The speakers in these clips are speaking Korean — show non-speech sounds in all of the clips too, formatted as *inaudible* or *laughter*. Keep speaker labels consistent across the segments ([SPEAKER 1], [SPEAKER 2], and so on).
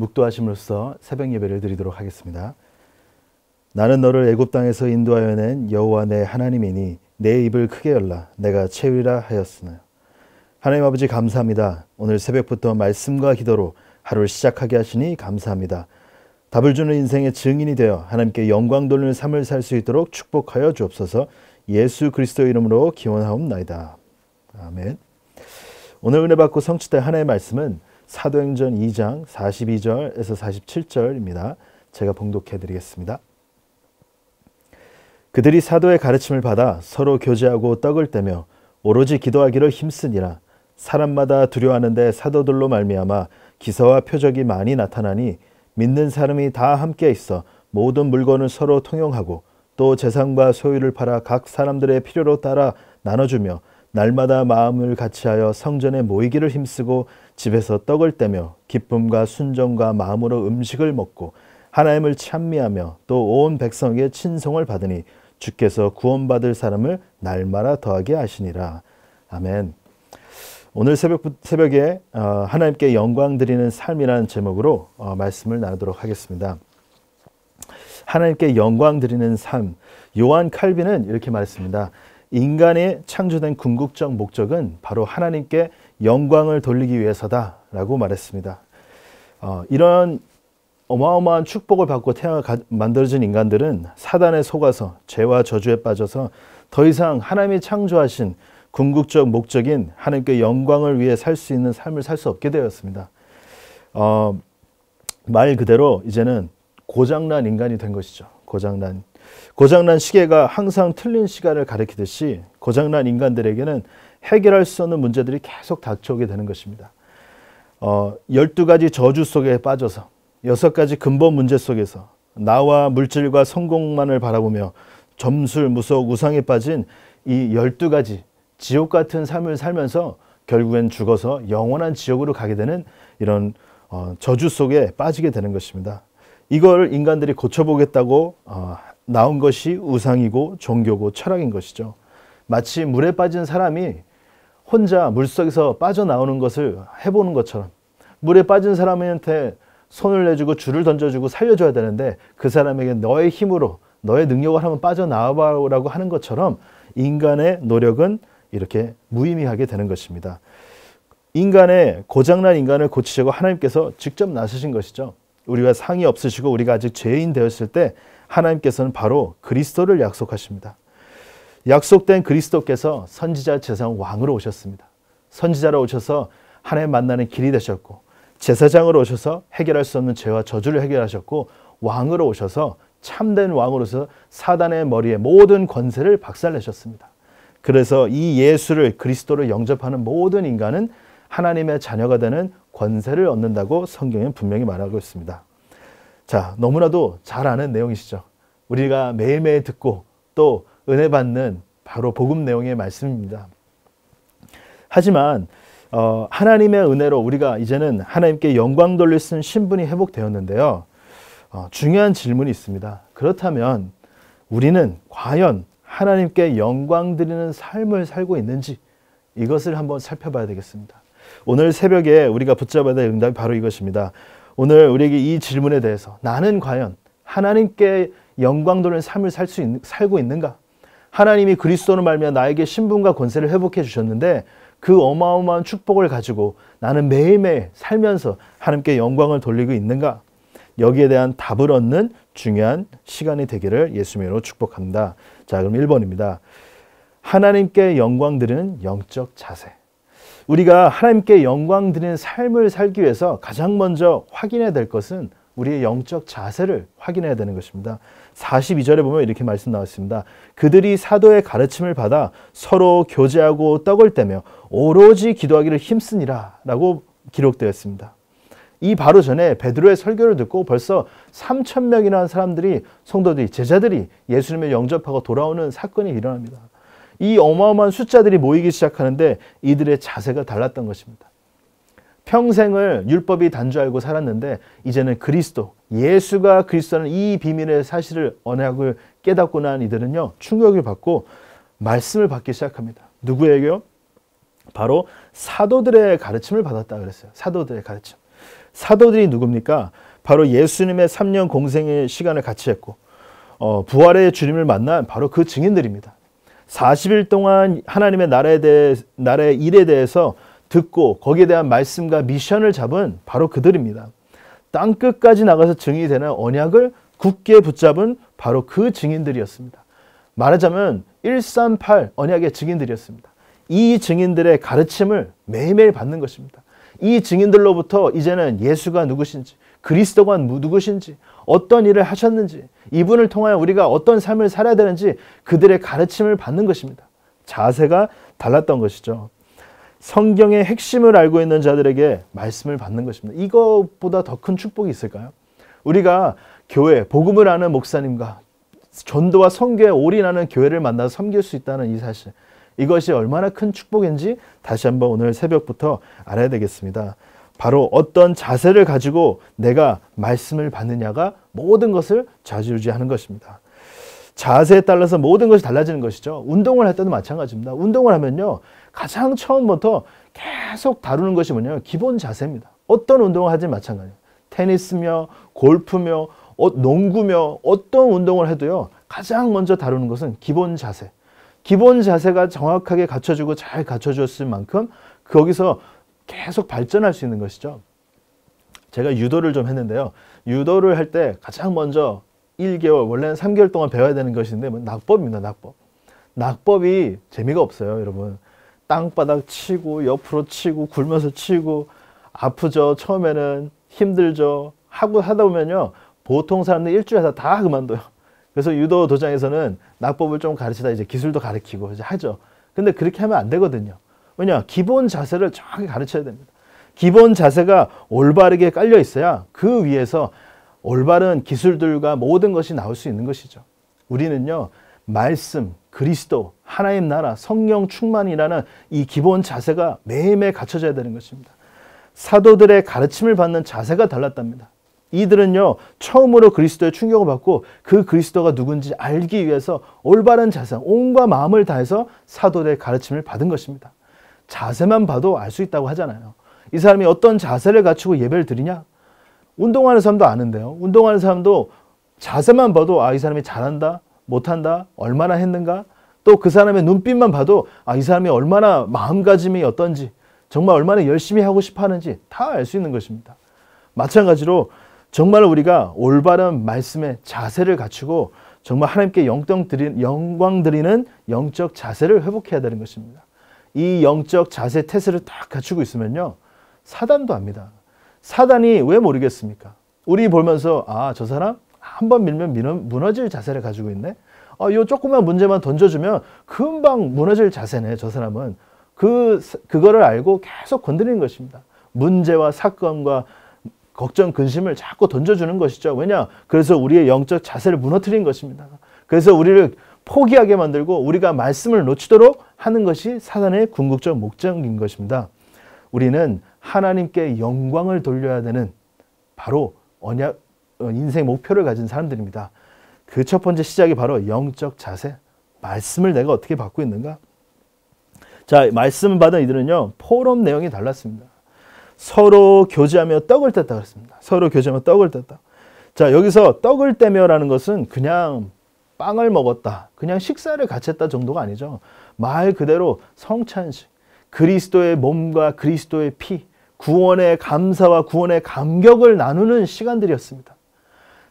[SPEAKER 1] 묵도하심으로써 새벽 예배를 드리도록 하겠습니다. 나는 너를 애굽 땅에서 인도하여 낸 여호와 내 하나님이니 내 입을 크게 열라 내가 채우리라 하였으나 하나님 아버지 감사합니다. 오늘 새벽부터 말씀과 기도로 하루를 시작하게 하시니 감사합니다. 답을 주는 인생의 증인이 되어 하나님께 영광 돌리는 삶을 살 수 있도록 축복하여 주옵소서. 예수 그리스도 이름으로 기원하옵나이다. 아멘. 오늘 은혜 받고 성취될 하나의 말씀은 사도행전 2장 42절에서 47절입니다. 제가 봉독해 드리겠습니다. 그들이 사도의 가르침을 받아 서로 교제하고 떡을 떼며 오로지 기도하기를 힘쓰니라 사람마다 두려워하는데 사도들로 말미암아 기사와 표적이 많이 나타나니 믿는 사람이 다 함께 있어 모든 물건을 서로 통용하고 또 재산과 소유를 팔아 각 사람들의 필요로 따라 나눠주며 날마다 마음을 같이하여 성전에 모이기를 힘쓰고 집에서 떡을 떼며 기쁨과 순종과 마음으로 음식을 먹고 하나님을 찬미하며 또 온백성에게 친송을 받으니 주께서 구원받을 사람을 날마다 더하게 하시니라. 아멘. 오늘 새벽, 새벽에 어, 하나님께 영광 드리는 삶이라는 제목으로 어, 말씀을 나누도록 하겠습니다. 하나님께 영광 드리는 삶. 요한 칼빈은 이렇게 말했습니다. 인간이 창조된 궁극적 목적은 바로 하나님께 영광을 돌리기 위해서다라고 말했습니다. 어, 이런 어마어마한 축복을 받고 태어나 만들어진 인간들은 사단에 속아서 죄와 저주에 빠져서 더 이상 하나님이 창조하신 궁극적 목적인 하나님께 영광을 위해 살 수 있는 삶을 살 수 없게 되었습니다. 어, 말 그대로 이제는 고장난 인간이 된 것이죠. 고장난 고장난 시계가 항상 틀린 시간을 가리키듯이 고장난 인간들에게는 해결할 수 없는 문제들이 계속 닥쳐오게 되는 것입니다. 어, 12가지 저주 속에 빠져서 6가지 근본 문제 속에서 나와 물질과 성공만을 바라보며 점술, 무속, 우상에 빠진 이 12가지 지옥 같은 삶을 살면서 결국엔 죽어서 영원한 지옥으로 가게 되는 이런 어, 저주 속에 빠지게 되는 것입니다. 이걸 인간들이 고쳐보겠다고 어, 나온 것이 우상이고 종교고 철학인 것이죠. 마치 물에 빠진 사람이 혼자 물속에서 빠져나오는 것을 해보는 것처럼 물에 빠진 사람한테 손을 내주고 줄을 던져주고 살려줘야 되는데 그 사람에게 너의 힘으로 너의 능력을 한번 빠져나와라고 하는 것처럼 인간의 노력은 이렇게 무의미하게 되는 것입니다. 인간의 고장난 인간을 고치려고 하나님께서 직접 나서신 것이죠. 우리가 상이 없으시고 우리가 아직 죄인 되었을 때 하나님께서는 바로 그리스도를 약속하십니다. 약속된 그리스도께서 선지자 제사장 왕으로 오셨습니다. 선지자로 오셔서 하나님 만나는 길이 되셨고 제사장으로 오셔서 해결할 수 없는 죄와 저주를 해결하셨고 왕으로 오셔서 참된 왕으로서 사단의 머리에 모든 권세를 박살내셨습니다. 그래서 이 예수를 그리스도로 영접하는 모든 인간은 하나님의 자녀가 되는 권세를 얻는다고 성경은 분명히 말하고 있습니다. 자, 너무나도 잘 아는 내용이시죠. 우리가 매일매일 듣고 또 은혜 받는 바로 복음 내용의 말씀입니다. 하지만 어, 하나님의 은혜로 우리가 이제는 하나님께 영광 돌릴 수 신분이 회복되었는데요. 어, 중요한 질문이 있습니다. 그렇다면 우리는 과연 하나님께 영광 드리는 삶을 살고 있는지 이것을 한번 살펴봐야 되겠습니다. 오늘 새벽에 우리가 붙잡아야 될 응답이 바로 이것입니다. 오늘 우리에게 이 질문에 대해서 나는 과연 하나님께 영광 돌는 삶을 살수 살고 있는가? 하나님이 그리스도로 말미암아 나에게 신분과 권세를 회복해 주셨는데 그 어마어마한 축복을 가지고 나는 매일매일 살면서 하나님께 영광을 돌리고 있는가? 여기에 대한 답을 얻는 중요한 시간이 되기를 예수님으로 축복합니다. 자, 그럼 1번입니다. 하나님께 영광 드리는 영적 자세. 우리가 하나님께 영광 드리는 삶을 살기 위해서 가장 먼저 확인해야 될 것은 우리의 영적 자세를 확인해야 되는 것입니다. 42절에 보면 이렇게 말씀 나왔습니다. 그들이 사도의 가르침을 받아 서로 교제하고 떡을 떼며 오로지 기도하기를 힘쓰니라 라고 기록되었습니다. 이 바로 전에 베드로의 설교를 듣고 벌써 3천명이라는 사람들이 성도들이 제자들이 예수님을 영접하고 돌아오는 사건이 일어납니다. 이 어마어마한 숫자들이 모이기 시작하는데 이들의 자세가 달랐던 것입니다. 평생을 율법이 단주알고 살았는데 이제는 그리스도, 예수가 그리스도라는 이 비밀의 사실을 언약을 깨닫고 난 이들은요. 충격을 받고 말씀을 받기 시작합니다. 누구에게요? 바로 사도들의 가르침을 받았다 그랬어요. 사도들의 가르침. 사도들이 누굽니까? 바로 예수님의 3년 공생의 시간을 같이 했고 어, 부활의 주님을 만난 바로 그 증인들입니다. 40일 동안 하나님의 나라에 대해 나라의 일에 대해서 듣고 거기에 대한 말씀과 미션을 잡은 바로 그들입니다. 땅 끝까지 나가서 증인이 되는 언약을 굳게 붙잡은 바로 그 증인들이었습니다. 말하자면 138 언약의 증인들이었습니다. 이 증인들의 가르침을 매일매일 받는 것입니다. 이 증인들로부터 이제는 예수가 누구신지, 그리스도가 누구신지 어떤 일을 하셨는지 이분을 통하여 우리가 어떤 삶을 살아야 되는지 그들의 가르침을 받는 것입니다. 자세가 달랐던 것이죠. 성경의 핵심을 알고 있는 자들에게 말씀을 받는 것입니다. 이것보다 더 큰 축복이 있을까요? 우리가 교회, 복음을 아는 목사님과 전도와 선교에 올인하는 교회를 만나 섬길 수 있다는 이 사실. 이것이 얼마나 큰 축복인지 다시 한번 오늘 새벽부터 알아야 되겠습니다. 바로 어떤 자세를 가지고 내가 말씀을 받느냐가 모든 것을 좌지우지하는 것입니다. 자세에 따라서 모든 것이 달라지는 것이죠. 운동을 할 때도 마찬가지입니다. 운동을 하면요. 가장 처음부터 계속 다루는 것이 뭐냐면 기본 자세입니다. 어떤 운동을 하든 마찬가지예요. 테니스며 골프며 어, 농구며 어떤 운동을 해도요. 가장 먼저 다루는 것은 기본 자세. 기본 자세가 정확하게 갖춰지고 잘 갖춰졌을 만큼 거기서 계속 발전할 수 있는 것이죠. 제가 유도를 좀 했는데요. 유도를 할 때 가장 먼저 1개월, 원래는 3개월 동안 배워야 되는 것인데 뭐 낙법입니다. 낙법. 낙법이 재미가 없어요. 여러분. 땅바닥 치고 옆으로 치고 굴면서 치고 아프죠. 처음에는 힘들죠. 하고 하다 보면요. 보통 사람들 일주일에서 다 그만둬요. 그래서 유도 도장에서는 낙법을 좀 가르치다 이제 기술도 가르치고 이제 하죠. 근데 그렇게 하면 안 되거든요. 왜냐? 기본 자세를 정확히 가르쳐야 됩니다. 기본 자세가 올바르게 깔려 있어야 그 위에서 올바른 기술들과 모든 것이 나올 수 있는 것이죠. 우리는요. 말씀, 그리스도, 하나님 나라, 성령 충만이라는 이 기본 자세가 매일매일 갖춰져야 되는 것입니다. 사도들의 가르침을 받는 자세가 달랐답니다. 이들은요, 처음으로 그리스도의 충격을 받고 그 그리스도가 누군지 알기 위해서 올바른 자세, 온과 마음을 다해서 사도들의 가르침을 받은 것입니다. 자세만 봐도 알 수 있다고 하잖아요. 이 사람이 어떤 자세를 갖추고 예배를 드리냐? 운동하는 사람도 아는데요. 운동하는 사람도 자세만 봐도 아, 이 사람이 잘한다, 못한다, 얼마나 했는가, 또 그 사람의 눈빛만 봐도 아, 이 사람이 얼마나 마음가짐이 어떤지, 정말 얼마나 열심히 하고 싶어 하는지 다 알 수 있는 것입니다. 마찬가지로 정말 우리가 올바른 말씀의 자세를 갖추고 정말 하나님께 영광 드리는 영적 자세를 회복해야 되는 것입니다. 이 영적 자세 태세를 딱 갖추고 있으면요. 사단도 압니다. 사단이 왜 모르겠습니까? 우리 보면서 아, 저 사람 한번 밀면 무너질 자세를 가지고 있네. 아, 요 조그만 문제만 던져주면 금방 무너질 자세네, 저 사람은. 그, 그거를 알고 계속 건드리는 것입니다. 문제와 사건과 걱정, 근심을 자꾸 던져주는 것이죠. 왜냐? 그래서 우리의 영적 자세를 무너뜨린 것입니다. 그래서 우리를 포기하게 만들고 우리가 말씀을 놓치도록 하는 것이 사단의 궁극적 목적인 것입니다. 우리는 하나님께 영광을 돌려야 되는 바로 언약 어, 인생 목표를 가진 사람들입니다. 그 첫 번째 시작이 바로 영적 자세, 말씀을 내가 어떻게 받고 있는가? 자, 말씀 받은 이들은요. 포럼 내용이 달랐습니다. 서로 교제하며 떡을 뗐다 그랬습니다. 서로 교제하며 떡을 뗐다. 자, 여기서 떡을 떼며라는 것은 그냥 빵을 먹었다. 그냥 식사를 같이 했다 정도가 아니죠. 말 그대로 성찬식. 그리스도의 몸과 그리스도의 피. 구원의 감사와 구원의 감격을 나누는 시간들이었습니다.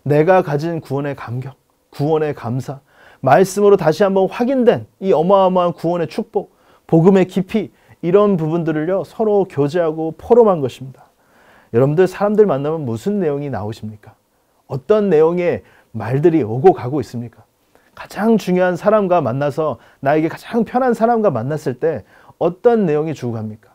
[SPEAKER 1] 내가 가진 구원의 감격, 구원의 감사, 말씀으로 다시 한번 확인된 이 어마어마한 구원의 축복, 복음의 깊이, 이런 부분들을요, 서로 교제하고 포럼한 것입니다. 여러분들 사람들 만나면 무슨 내용이 나오십니까? 어떤 내용의 말들이 오고 가고 있습니까? 가장 중요한 사람과 만나서 나에게 가장 편한 사람과 만났을 때 어떤 내용이 주고 갑니까?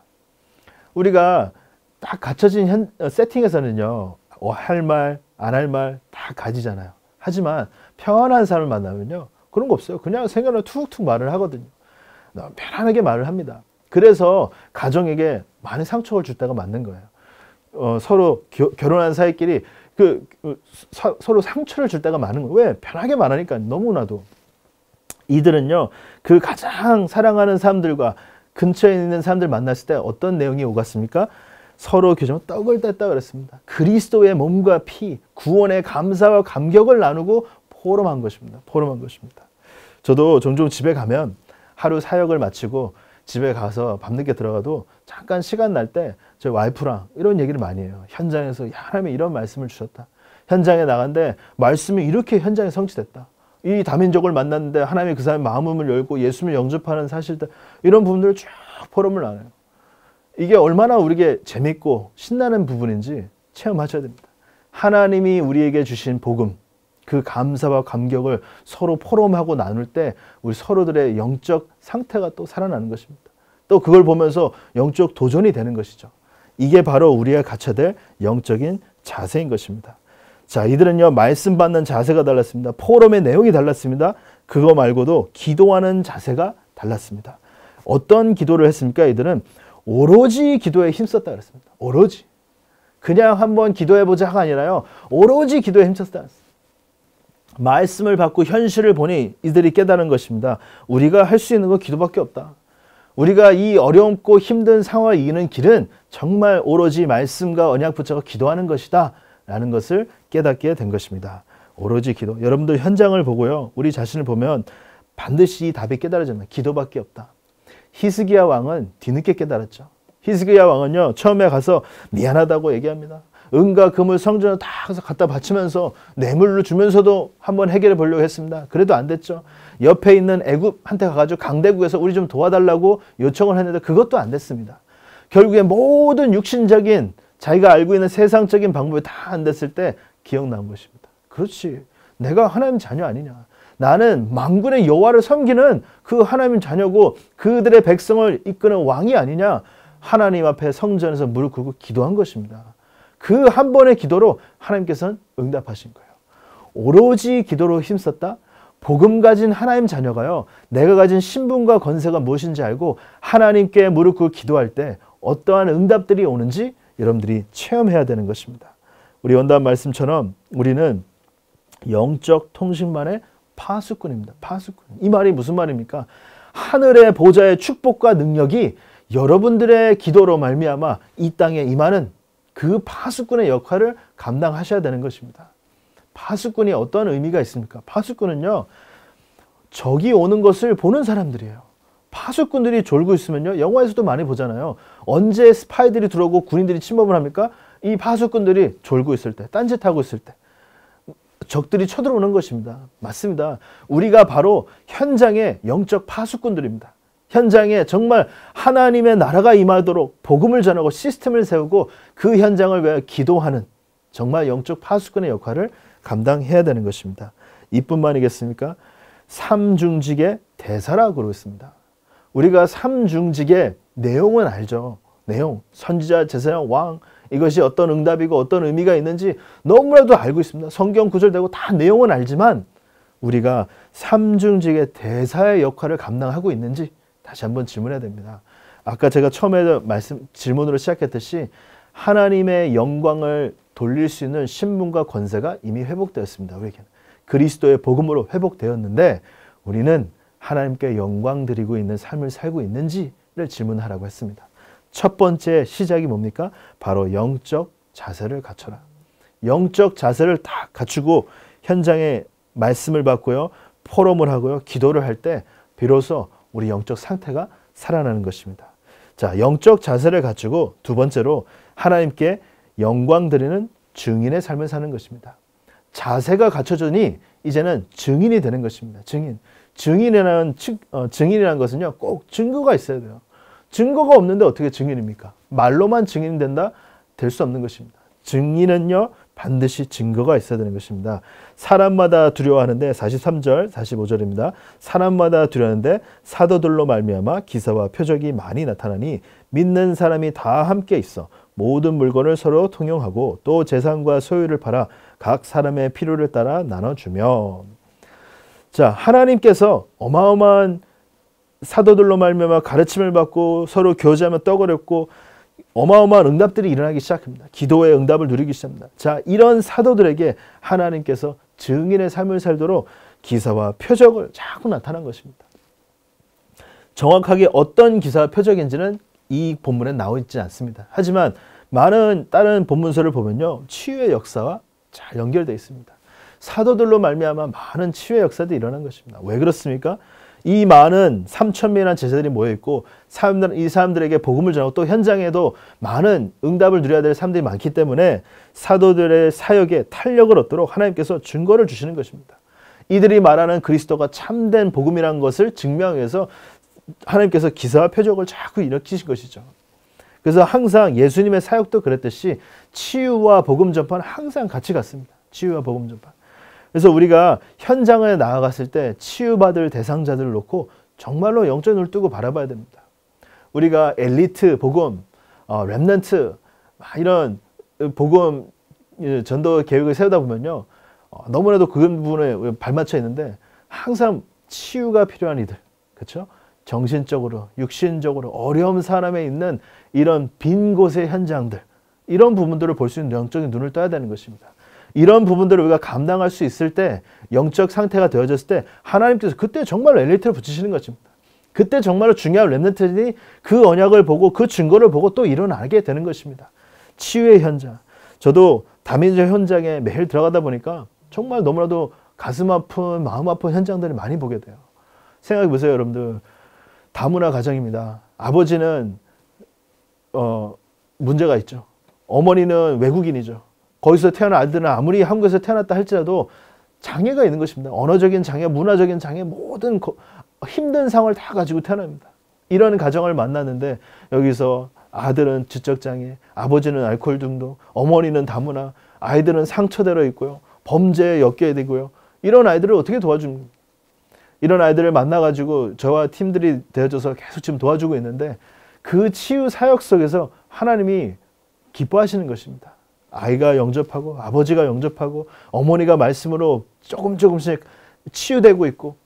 [SPEAKER 1] 우리가 딱 갖춰진 현, 어, 세팅에서는요. 어, 할 말, 안 할 말 다 가지잖아요. 하지만 편한 사람을 만나면요. 그런 거 없어요. 그냥 생각을 툭툭 말을 하거든요. 어, 편안하게 말을 합니다. 그래서 가정에게 많은 상처를 줄 때가 맞는 거예요. 어, 서로 겨, 결혼한 사이끼리 그, 그, 서, 서로 상처를 줄 때가 많은 거예요. 왜? 편하게 말하니까 너무나도. 이들은요, 그 가장 사랑하는 사람들과 근처에 있는 사람들 만났을 때 어떤 내용이 오갔습니까? 서로 교정 떡을 뗐다 그랬습니다. 그리스도의 몸과 피, 구원의 감사와 감격을 나누고 포럼한 것입니다. 포럼한 것입니다. 저도 종종 집에 가면 하루 사역을 마치고 집에 가서 밤늦게 들어가도 잠깐 시간 날때 저희 와이프랑 이런 얘기를 많이 해요. 현장에서 하나님이 이런 말씀을 주셨다. 현장에 나는데 말씀이 이렇게 현장에 성취됐다. 이 다민족을 만났는데 하나님이 그 사람의 마음을 열고 예수를 영접하는 사실들 이런 부분들을 쭉 포럼을 나눠요. 이게 얼마나 우리에게 재밌고 신나는 부분인지 체험하셔야 됩니다. 하나님이 우리에게 주신 복음, 그 감사와 감격을 서로 포럼하고 나눌 때 우리 서로들의 영적 상태가 또 살아나는 것입니다. 또 그걸 보면서 영적 도전이 되는 것이죠. 이게 바로 우리가 갖춰야 될 영적인 자세인 것입니다. 자, 이들은요, 말씀 받는 자세가 달랐습니다. 포럼의 내용이 달랐습니다. 그거 말고도 기도하는 자세가 달랐습니다. 어떤 기도를 했습니까? 이들은 오로지 기도에 힘썼다 그랬습니다. 오로지. 그냥 한번 기도해보자가 아니라요, 오로지 기도에 힘썼다 말씀을 받고 현실을 보니 이들이 깨달은 것입니다. 우리가 할 수 있는 건 기도밖에 없다. 우리가 이 어려움고 힘든 상황을 이기는 길은 정말 오로지 말씀과 언약 붙잡고 기도하는 것이다 라는 것을 깨닫게 된 것입니다. 오로지 기도. 여러분들 현장을 보고요. 우리 자신을 보면 반드시 이 답이 깨달아집니다. 기도밖에 없다. 히스기야 왕은 뒤늦게 깨달았죠. 히스기야 왕은요. 처음에 가서 미안하다고 얘기합니다. 은과 금을 성전에다 갖다 바치면서 뇌물로 주면서도 한번 해결해 보려고 했습니다. 그래도 안 됐죠. 옆에 있는 애굽한테 가가지고 강대국에서 우리 좀 도와달라고 요청을 했는데 그것도 안 됐습니다. 결국에 모든 육신적인 자기가 알고 있는 세상적인 방법이 다 안 됐을 때 기억난 것입니다. 그렇지. 내가 하나님 자녀 아니냐. 나는 망군의 여호와를 섬기는 그 하나님 자녀고 그들의 백성을 이끄는 왕이 아니냐. 하나님 앞에 성전에서 무릎 꿇고 기도한 것입니다. 그한 번의 기도로 하나님께서는 응답하신 거예요. 오로지 기도로 힘썼다. 복음 가진 하나님 자녀가요. 내가 가진 신분과 권세가 무엇인지 알고 하나님께 무릎 꿇고 기도할 때 어떠한 응답들이 오는지 여러분들이 체험해야 되는 것입니다. 우리 원단 말씀처럼 우리는 영적 통신만의 파수꾼입니다. 파수꾼. 이 말이 무슨 말입니까? 하늘의 보좌의 축복과 능력이 여러분들의 기도로 말미암아 이 땅에 임하는 그 파수꾼의 역할을 감당하셔야 되는 것입니다. 파수꾼이 어떤 의미가 있습니까? 파수꾼은요, 적이 오는 것을 보는 사람들이에요. 파수꾼들이 졸고 있으면요, 영화에서도 많이 보잖아요. 언제 스파이들이 들어오고 군인들이 침범을 합니까? 이 파수꾼들이 졸고 있을 때, 딴짓하고 있을 때, 적들이 쳐들어오는 것입니다. 맞습니다. 우리가 바로 현장의 영적 파수꾼들입니다. 현장에 정말 하나님의 나라가 임하도록 복음을 전하고 시스템을 세우고 그 현장을 위하 기도하는 정말 영적 파수꾼의 역할을 감당해야 되는 것입니다. 이뿐만이겠습니까? 삼중직의 대사라고 그러고있습니다 우리가 삼중직의 내용은 알죠. 내용, 선지자, 제사장, 왕 이것이 어떤 응답이고 어떤 의미가 있는지 너무나도 알고 있습니다. 성경 구절되고 다 내용은 알지만 우리가 삼중직의 대사의 역할을 감당하고 있는지 다시 한번 질문해야 됩니다. 아까 제가 처음에 말씀 질문으로 시작했듯이 하나님의 영광을 돌릴 수 있는 신분과 권세가 이미 회복되었습니다. 우리에게 그리스도의 복음으로 회복되었는데 우리는 하나님께 영광 드리고 있는 삶을 살고 있는지를 질문하라고 했습니다. 첫 번째 시작이 뭡니까? 바로 영적 자세를 갖춰라. 영적 자세를 다 갖추고 현장에 말씀을 받고요. 포럼을 하고요. 기도를 할 때 비로소 우리 영적 상태가 살아나는 것입니다. 자, 영적 자세를 갖추고 두 번째로 하나님께 영광 드리는 증인의 삶을 사는 것입니다. 자세가 갖춰지니 이제는 증인이 되는 것입니다. 증인. 증인이라는, 어, 증인이라는 것은요, 꼭 증거가 있어야 돼요. 증거가 없는데 어떻게 증인입니까? 말로만 증인 된다? 될 수 없는 것입니다. 증인은요, 반드시 증거가 있어야 되는 것입니다. 사람마다 두려워하는데 43절, 45절입니다. 사람마다 두려는데 사도들로 말미암아 기사와 표적이 많이 나타나니 믿는 사람이 다 함께 있어 모든 물건을 서로 통용하고 또 재산과 소유를 팔아 각 사람의 필요를 따라 나눠주며 자 하나님께서 어마어마한 사도들로 말미암아 가르침을 받고 서로 교제하며 떡을 얻고 어마어마한 응답들이 일어나기 시작합니다. 기도의 응답을 누리기 시작합니다. 자, 이런 사도들에게 하나님께서 증인의 삶을 살도록 기사와 표적을 자꾸 나타난 것입니다. 정확하게 어떤 기사와 표적인지는 이 본문에 나와 있지 않습니다. 하지만 많은 다른 본문서를 보면요. 치유의 역사와 잘 연결되어 있습니다. 사도들로 말미암아 많은 치유의 역사도 일어난 것입니다. 왜 그렇습니까? 이 많은 3천 명이라는 제자들이 모여 있고 이 사람들에게 복음을 전하고 또 현장에도 많은 응답을 누려야 될 사람들이 많기 때문에 사도들의 사역에 탄력을 얻도록 하나님께서 증거를 주시는 것입니다. 이들이 말하는 그리스도가 참된 복음이라는 것을 증명해서 하나님께서 기사와 표적을 자꾸 일으키신 것이죠. 그래서 항상 예수님의 사역도 그랬듯이 치유와 복음 전파는 항상 같이 갔습니다. 치유와 복음 전파. 그래서 우리가 현장에 나아갔을 때 치유받을 대상자들을 놓고 정말로 영적 눈을 뜨고 바라봐야 됩니다. 우리가 엘리트 복음, 어, 랩넌트 아, 이런 어, 복음 예, 전도 계획을 세우다 보면요. 어, 너무나도 그 부분에 발맞춰 있는데 항상 치유가 필요한 이들, 그렇죠? 정신적으로, 육신적으로 어려움 사람에 있는 이런 빈 곳의 현장들, 이런 부분들을 볼 수 있는 영적인 눈을 떠야 되는 것입니다. 이런 부분들을 우리가 감당할 수 있을 때 영적 상태가 되어졌을 때 하나님께서 그때 정말 엘리트를 붙이시는 것입니다. 그때 정말로 중요한 렘넌트들이 그 언약을 보고 그 증거를 보고 또 일어나게 되는 것입니다. 치유의 현장. 저도 다민족 현장에 매일 들어가다 보니까 정말 너무나도 가슴 아픈 마음 아픈 현장들을 많이 보게 돼요. 생각해 보세요, 여러분들. 다문화 가정입니다. 아버지는 어 문제가 있죠. 어머니는 외국인이죠. 거기서 태어나든 아무리 한국에서 태어났다 할지라도 장애가 있는 것입니다. 언어적인 장애, 문화적인 장애, 모든 거, 힘든 상을 다 가지고 태어납니다. 이런 가정을 만났는데 여기서 아들은 지적장애, 아버지는 알코올 중독, 어머니는 다문화, 아이들은 상처대로 있고요. 범죄에 엮여야 되고요. 이런 아이들을 어떻게 도와줍니까? 이런 아이들을 만나가지고 저와 팀들이 되어져서 계속 지금 도와주고 있는데 그 치유 사역 속에서 하나님이 기뻐하시는 것입니다. 아이가 영접하고 아버지가 영접하고 어머니가 말씀으로 조금 조금씩 치유되고 있고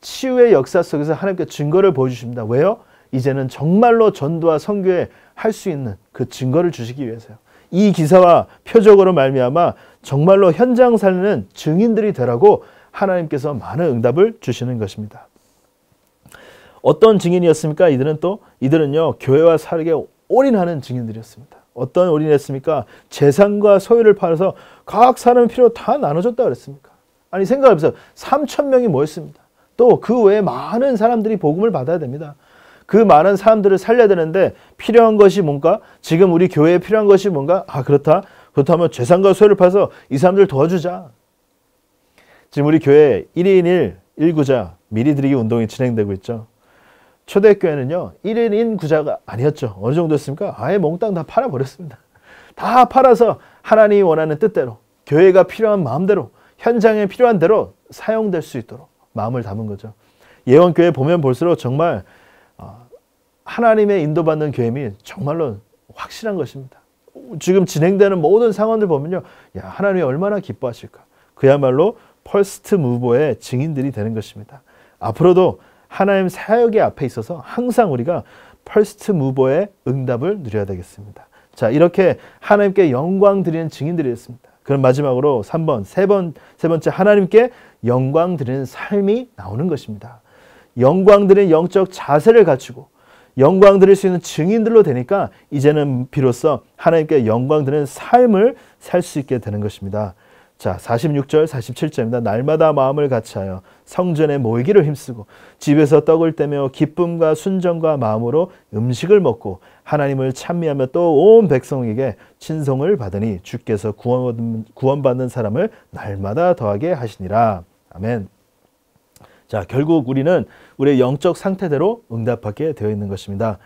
[SPEAKER 1] 치유의 역사 속에서 하나님께 증거를 보여주십니다. 왜요? 이제는 정말로 전도와 선교에 할 수 있는 그 증거를 주시기 위해서요. 이 기사와 표적으로 말미암아 정말로 현장 살리는 증인들이 되라고 하나님께서 많은 응답을 주시는 것입니다. 어떤 증인이었습니까? 이들은 또 이들은요 교회와 사역에 올인하는 증인들이었습니다. 어떤 올인을 했습니까? 재산과 소유를 팔아서 각 사람의 필요다 나눠줬다 그랬습니까? 아니 생각해보세요. 3천 명이 모였습니다. 또 그 외에 많은 사람들이 복음을 받아야 됩니다. 그 많은 사람들을 살려야 되는데 필요한 것이 뭔가? 지금 우리 교회에 필요한 것이 뭔가? 아 그렇다. 그렇다면 재산과 소유를 팔아서 이 사람들 도와주자. 지금 우리 교회 1인 1, 1구자 미리 드리기 운동이 진행되고 있죠. 초대교회는요. 1인인 구자가 아니었죠. 어느 정도였습니까? 아예 몽땅 다 팔아버렸습니다. 다 팔아서 하나님이 원하는 뜻대로 교회가 필요한 마음대로 현장에 필요한 대로 사용될 수 있도록 마음을 담은 거죠. 예원교회 보면 볼수록 정말 어, 하나님의 인도받는 교회이 정말로 확실한 것입니다. 지금 진행되는 모든 상황들 보면요. 야, 하나님이 얼마나 기뻐하실까. 그야말로 퍼스트 무보의 증인들이 되는 것입니다. 앞으로도 하나님 사역의 앞에 있어서 항상 우리가 퍼스트 무버의 응답을 누려야 되겠습니다. 자, 이렇게 하나님께 영광 드리는 증인들이었습니다. 그럼 마지막으로 3번, 세, 번, 세 번째 하나님께 영광 드리는 삶이 나오는 것입니다. 영광 드리는 영적 자세를 갖추고 영광 드릴 수 있는 증인들로 되니까 이제는 비로소 하나님께 영광 드리는 삶을 살 수 있게 되는 것입니다. 자, 46절, 47절입니다. 날마다 마음을 같이하여 성전에 모이기를 힘쓰고 집에서 떡을 떼며 기쁨과 순정과 마음으로 음식을 먹고 하나님을 찬미하며 또 온 백성에게 친송을 받으니 주께서 구원받는 사람을 날마다 더하게 하시니라. 아멘. 자, 결국 우리는 우리의 영적 상태대로 응답하게 되어 있는 것입니다.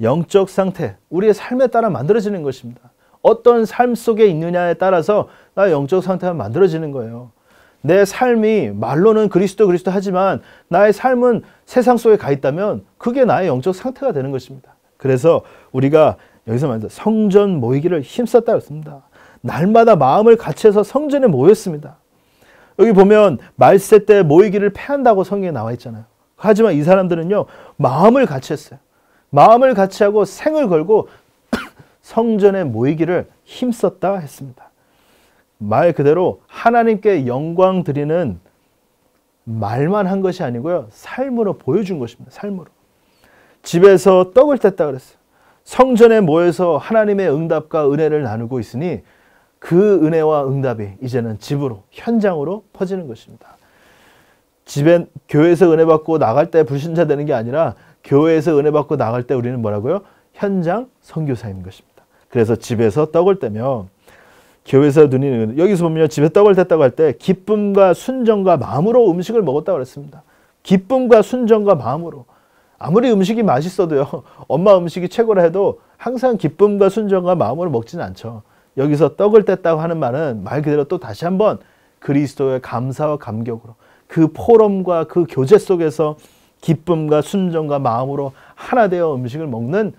[SPEAKER 1] 영적 상태, 우리의 삶에 따라 만들어지는 것입니다. 어떤 삶 속에 있느냐에 따라서 나의 영적 상태가 만들어지는 거예요. 내 삶이 말로는 그리스도 그리스도 하지만 나의 삶은 세상 속에 가 있다면 그게 나의 영적 상태가 되는 것입니다. 그래서 우리가 여기서 말해서 성전 모이기를 힘썼다 했습니다 날마다 마음을 같이 해서 성전에 모였습니다. 여기 보면 말세 때 모이기를 패한다고 성경에 나와 있잖아요. 하지만 이 사람들은요 마음을 같이 했어요. 마음을 같이 하고 생을 걸고 성전에 모이기를 힘썼다 했습니다. 말 그대로 하나님께 영광 드리는 말만 한 것이 아니고요. 삶으로 보여준 것입니다. 삶으로. 집에서 떡을 뗐다 그랬어요. 성전에 모여서 하나님의 응답과 은혜를 나누고 있으니 그 은혜와 응답이 이제는 집으로, 현장으로 퍼지는 것입니다. 집에, 교회에서 은혜 받고 나갈 때 불신자 되는 게 아니라 교회에서 은혜 받고 나갈 때 우리는 뭐라고요? 현장 선교사인 것입니다. 그래서 집에서 떡을 떼며 교회에서 누리는 여기서 보면 집에 떡을 뗐다고 할 때 기쁨과 순정과 마음으로 음식을 먹었다고 그랬습니다. 기쁨과 순정과 마음으로 아무리 음식이 맛있어도요. *laughs* 엄마 음식이 최고라 해도 항상 기쁨과 순정과 마음으로 먹지는 않죠. 여기서 떡을 뗐다고 하는 말은 말 그대로 또 다시 한번 그리스도의 감사와 감격으로 그 포럼과 그 교제 속에서 기쁨과 순정과 마음으로 하나 되어 음식을 먹는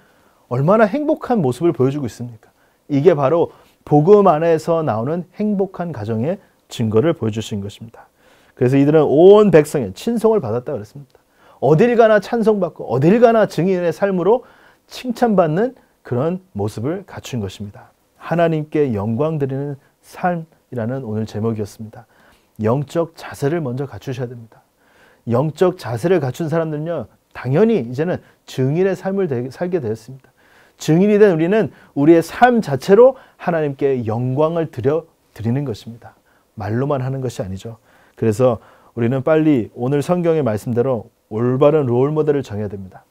[SPEAKER 1] 얼마나 행복한 모습을 보여주고 있습니까? 이게 바로 복음 안에서 나오는 행복한 가정의 증거를 보여주신 것입니다. 그래서 이들은 온 백성의 친송을 받았다 그랬습니다. 어딜 가나 찬송받고 어딜 가나 증인의 삶으로 칭찬받는 그런 모습을 갖춘 것입니다. 하나님께 영광 드리는 삶이라는 오늘 제목이었습니다. 영적 자세를 먼저 갖추셔야 됩니다. 영적 자세를 갖춘 사람들은요, 당연히 이제는 증인의 삶을 살게 되었습니다. 증인이 된 우리는 우리의 삶 자체로 하나님께 영광을 드려 드리는 것입니다. 말로만 하는 것이 아니죠. 그래서 우리는 빨리 오늘 성경의 말씀대로 올바른 롤 모델을 정해야 됩니다.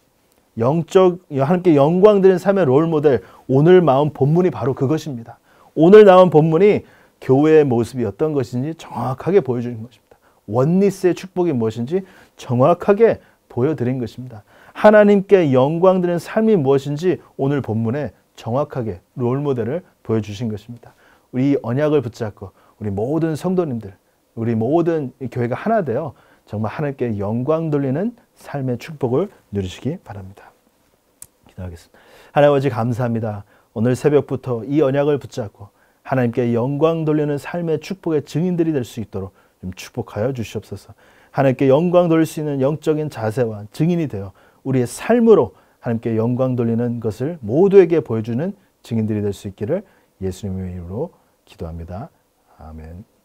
[SPEAKER 1] 영적 하나님께 영광 드리는 삶의 롤 모델 오늘 마음 본문이 바로 그것입니다. 오늘 나온 본문이 교회의 모습이 어떤 것인지 정확하게 보여주는 것입니다. 원리스의 축복이 무엇인지 정확하게 보여드린 것입니다. 하나님께 영광드리는 삶이 무엇인지 오늘 본문에 정확하게 롤모델을 보여주신 것입니다. 우리 언약을 붙잡고 우리 모든 성도님들, 우리 모든 교회가 하나 되어 정말 하나님께 영광 돌리는 삶의 축복을 누리시기 바랍니다. 기도하겠습니다. 하나님 아버지 감사합니다. 오늘 새벽부터 이 언약을 붙잡고 하나님께 영광 돌리는 삶의 축복의 증인들이 될 수 있도록 좀 축복하여 주시옵소서. 하나님께 영광 돌릴 수 있는 영적인 자세와 증인이 되어 우리의 삶으로 하나님께 영광 돌리는 것을 모두에게 보여주는 증인들이 될 수 있기를 예수님의 이름으로 기도합니다. 아멘.